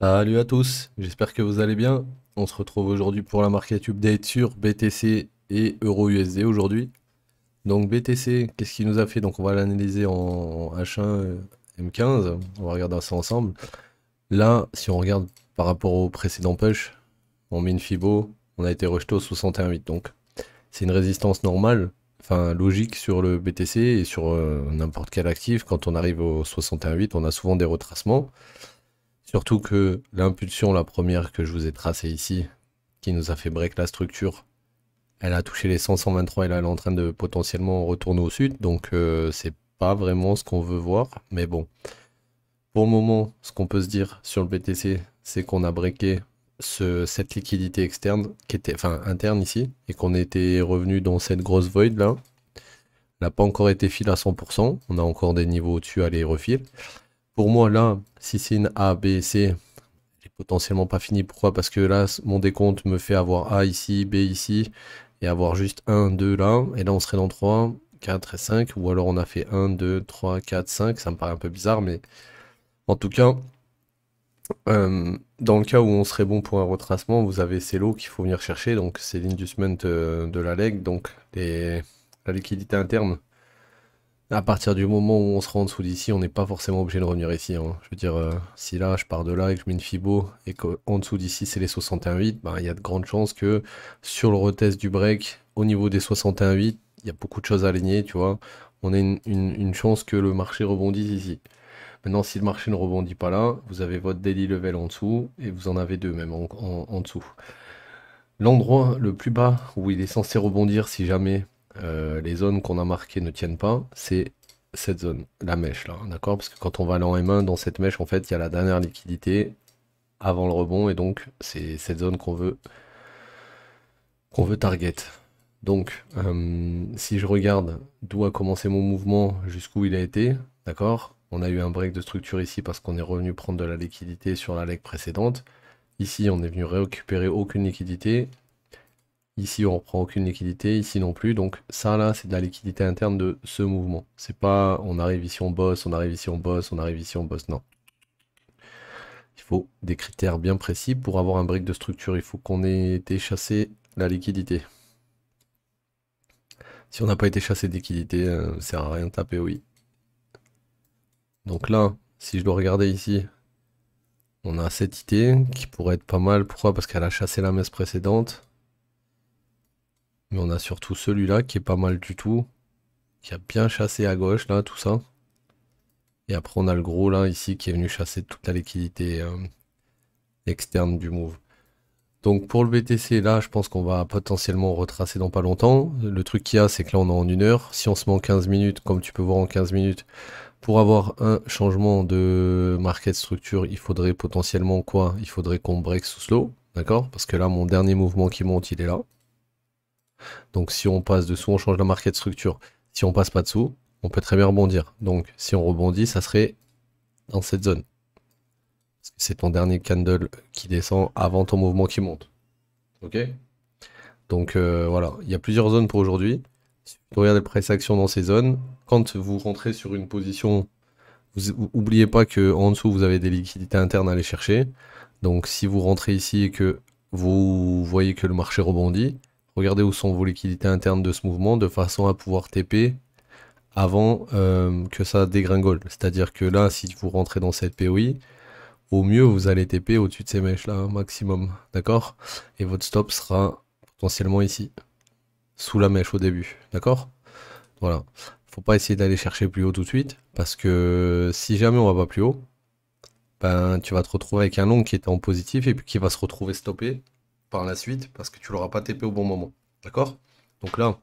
Salut à tous, j'espère que vous allez bien. On se retrouve aujourd'hui pour la market update sur BTC et EURUSD aujourd'hui. Donc BTC, qu'est-ce qui nous a fait Donc on va l'analyser en H1 euh, M15, on va regarder ça ensemble. Là, si on regarde par rapport au précédent push, en une Fibo, on a été rejeté au 61.8 donc c'est une résistance normale, enfin logique sur le BTC et sur euh, n'importe quel actif. Quand on arrive au 61.8, on a souvent des retracements. Surtout que l'impulsion, la première que je vous ai tracée ici, qui nous a fait break la structure, elle a touché les 123 et là elle est en train de potentiellement retourner au sud. Donc euh, c'est pas vraiment ce qu'on veut voir. Mais bon, pour le moment, ce qu'on peut se dire sur le BTC, c'est qu'on a breaké cette liquidité externe, qui était, enfin interne ici, et qu'on était revenu dans cette grosse void là. Elle n'a pas encore été fil à 100%. On a encore des niveaux au-dessus à les refiler pour moi, là, si c'est une A, B, C, potentiellement pas fini, Pourquoi Parce que là, mon décompte me fait avoir A ici, B ici, et avoir juste 1, 2 là. Et là, on serait dans 3, 4 et 5. Ou alors, on a fait 1, 2, 3, 4, 5. Ça me paraît un peu bizarre, mais en tout cas, euh, dans le cas où on serait bon pour un retracement, vous avez ces lots qu'il faut venir chercher. Donc, c'est l'inducement euh, de la leg, donc les... la liquidité interne à partir du moment où on rend en dessous d'ici, on n'est pas forcément obligé de revenir ici. Hein. Je veux dire, euh, si là je pars de là et que je mets une Fibo et qu'en dessous d'ici c'est les 61.8, ben, bah, il y a de grandes chances que sur le retest du break, au niveau des 61.8, il y a beaucoup de choses à aligner, tu vois. On a une, chance que le marché rebondisse ici. Maintenant, si le marché ne rebondit pas là, vous avez votre daily level en dessous et vous en avez deux même en dessous. L'endroit le plus bas où il est censé rebondir si jamais euh, les zones qu'on a marquées ne tiennent pas, c'est cette zone, la mèche là, d'accord Parce que quand on va aller en M1, dans cette mèche, en fait, il y a la dernière liquidité avant le rebond, et donc c'est cette zone qu'on veut qu'on veut target. Donc, euh, si je regarde d'où a commencé mon mouvement, jusqu'où il a été, d'accord On a eu un break de structure ici parce qu'on est revenu prendre de la liquidité sur la leg précédente. Ici, on est venu récupérer aucune liquidité. Ici, on ne reprend aucune liquidité, ici non plus. Donc ça, là, c'est de la liquidité interne de ce mouvement. C'est pas on arrive ici, on bosse, on arrive ici, on bosse, on arrive ici, on bosse. Non. Il faut des critères bien précis. Pour avoir un break de structure, il faut qu'on ait été chassé la liquidité. Si on n'a pas été chassé de liquidité, euh, ça sert à rien de taper oui. Donc là, si je dois regarder ici, on a cette idée qui pourrait être pas mal. Pourquoi Parce qu'elle a chassé la messe précédente. Mais on a surtout celui-là qui est pas mal du tout. Qui a bien chassé à gauche, là, tout ça. Et après, on a le gros, là, ici, qui est venu chasser toute la liquidité euh, externe du move. Donc pour le BTC, là, je pense qu'on va potentiellement retracer dans pas longtemps. Le truc qu'il y a, c'est que là, on est en une heure. Si on se met en 15 minutes, comme tu peux voir en 15 minutes, pour avoir un changement de market structure, il faudrait potentiellement quoi Il faudrait qu'on break sous slow, d'accord Parce que là, mon dernier mouvement qui monte, il est là. Donc si on passe dessous, on change la market structure. Si on passe pas dessous, on peut très bien rebondir. Donc si on rebondit, ça serait dans cette zone. C'est ton dernier candle qui descend avant ton mouvement qui monte. Ok Donc euh, voilà, il y a plusieurs zones pour aujourd'hui. Si vous regardez le price action dans ces zones, quand vous rentrez sur une position, vous oubliez pas que en dessous vous avez des liquidités internes à aller chercher. Donc si vous rentrez ici et que vous voyez que le marché rebondit, Regardez où sont vos liquidités internes de ce mouvement de façon à pouvoir TP avant euh, que ça dégringole. C'est-à-dire que là, si vous rentrez dans cette POI, au mieux vous allez TP au-dessus de ces mèches-là, hein, maximum. D'accord Et votre stop sera potentiellement ici, sous la mèche au début. D'accord Voilà. Faut pas essayer d'aller chercher plus haut tout de suite, parce que si jamais on va pas plus haut, ben, tu vas te retrouver avec un long qui était en positif et puis qui va se retrouver stoppé par la suite parce que tu l'auras pas TP au bon moment. D'accord Donc là,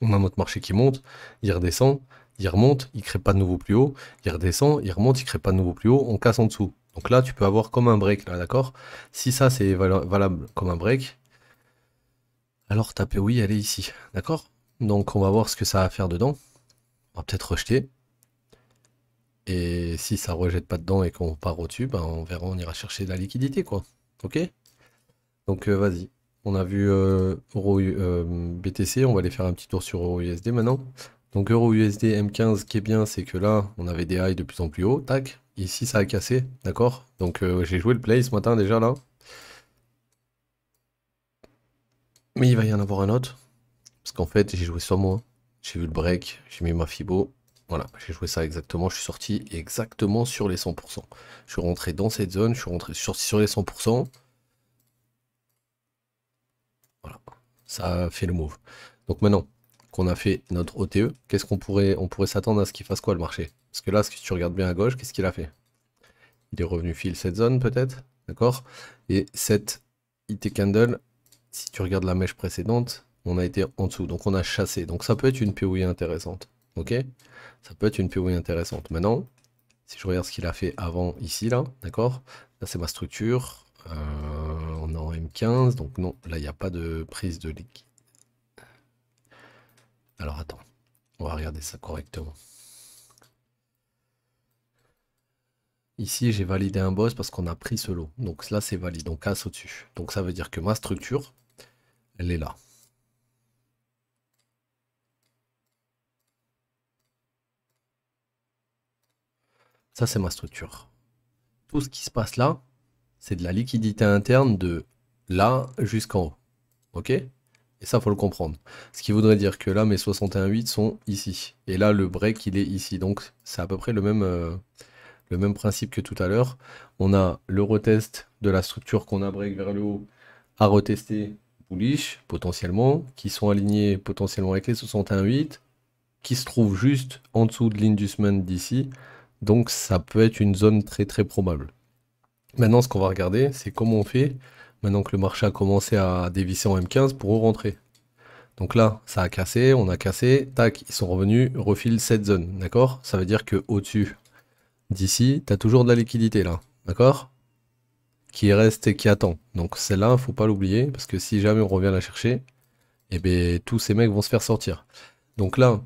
on a notre marché qui monte, il redescend, il remonte, il crée pas de nouveau plus haut, il redescend, il remonte, il crée pas de nouveau plus haut, on casse en dessous. Donc là, tu peux avoir comme un break, là, d'accord Si ça, c'est valable comme un break, alors tapez oui, elle est ici, d'accord Donc on va voir ce que ça va faire dedans. On va peut-être rejeter. Et si ça rejette pas dedans et qu'on part au-dessus, ben, on verra, on ira chercher de la liquidité, quoi. Ok donc euh, vas-y. On a vu euh, Euro euh, BTC, on va aller faire un petit tour sur Euro USD maintenant. Donc Euro USD M15, ce qui est bien, c'est que là, on avait des highs de plus en plus haut. Tac. Ici, ça a cassé, d'accord Donc j'ai joué le play ce matin déjà là. Mais il va y en avoir un autre. Parce qu'en fait, j'ai joué sur moi. J'ai vu le break, j'ai mis ma Fibo. Voilà, j'ai joué ça exactement. Je suis sorti exactement sur les 100%. Je suis rentré dans cette zone, je suis rentré sur, sur les 100%. ça fait le move. Donc maintenant qu'on a fait notre OTE, qu'est-ce qu'on pourrait, on pourrait s'attendre à ce qu'il fasse quoi le marché Parce que là, si tu regardes bien à gauche, qu'est-ce qu'il a fait Il est revenu fil cette zone peut-être, d'accord Et cette IT candle, si tu regardes la mèche précédente, on a été en dessous, donc on a chassé. Donc ça peut être une POI intéressante, ok Ça peut être une POI intéressante. Maintenant, si je regarde ce qu'il a fait avant ici, là, d'accord Là, c'est ma structure. Euh, 15 Donc non, là, il n'y a pas de prise de liquide. Alors attends, on va regarder ça correctement. Ici, j'ai validé un boss parce qu'on a pris ce lot. Donc cela c'est valide. Donc casse au-dessus. Donc ça veut dire que ma structure, elle est là. Ça, c'est ma structure. Tout ce qui se passe là, c'est de la liquidité interne de là jusqu'en haut. Ok Et ça, faut le comprendre. Ce qui voudrait dire que là, mes 61,8 sont ici. Et là, le break, il est ici. Donc, c'est à peu près le même, euh, le même principe que tout à l'heure. On a le retest de la structure qu'on a break vers le haut à retester bullish, potentiellement, qui sont alignés potentiellement avec les 61,8, qui se trouvent juste en dessous de l'inducement d'ici. Donc ça peut être une zone très très probable. Maintenant, ce qu'on va regarder, c'est comment on fait Maintenant que le marché a commencé à dévisser en M15 pour rentrer. Donc là, ça a cassé, on a cassé, tac, ils sont revenus, refile cette zone, d'accord Ça veut dire que au-dessus d'ici, tu as toujours de la liquidité là, d'accord Qui reste et qui attend. Donc celle-là, faut pas l'oublier, parce que si jamais on revient la chercher, et eh bien tous ces mecs vont se faire sortir. Donc là,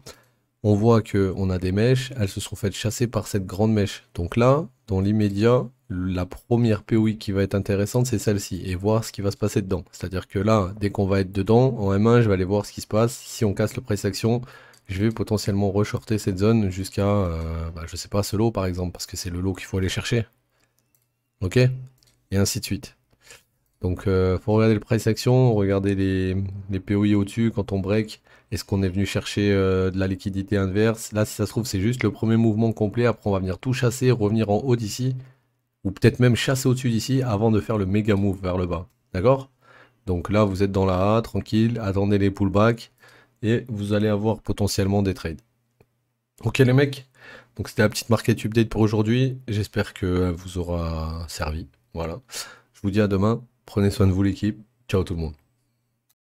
on voit que on a des mèches, elles se sont faites chasser par cette grande mèche. Donc là, dans l'immédiat, la première POI qui va être intéressante, c'est celle-ci, et voir ce qui va se passer dedans. C'est-à-dire que là, dès qu'on va être dedans, en M1, je vais aller voir ce qui se passe. Si on casse le price action, je vais potentiellement re-shorter cette zone jusqu'à, euh, bah, je sais pas, ce lot par exemple, parce que c'est le lot qu'il faut aller chercher. Ok Et ainsi de suite. Donc il euh, faut regarder le price action, regarder les, les POI au-dessus quand on break. Est-ce qu'on est venu chercher euh, de la liquidité inverse Là, si ça se trouve, c'est juste le premier mouvement complet. Après, on va venir tout chasser, revenir en haut d'ici. Ou peut-être même chasser au-dessus d'ici avant de faire le méga move vers le bas. D'accord Donc là, vous êtes dans la A, tranquille. Attendez les pullbacks. Et vous allez avoir potentiellement des trades. Ok les mecs Donc c'était la petite market update pour aujourd'hui. J'espère que euh, vous aura servi. Voilà. Je vous dis à demain. Prenez soin de vous l'équipe. Ciao tout le monde.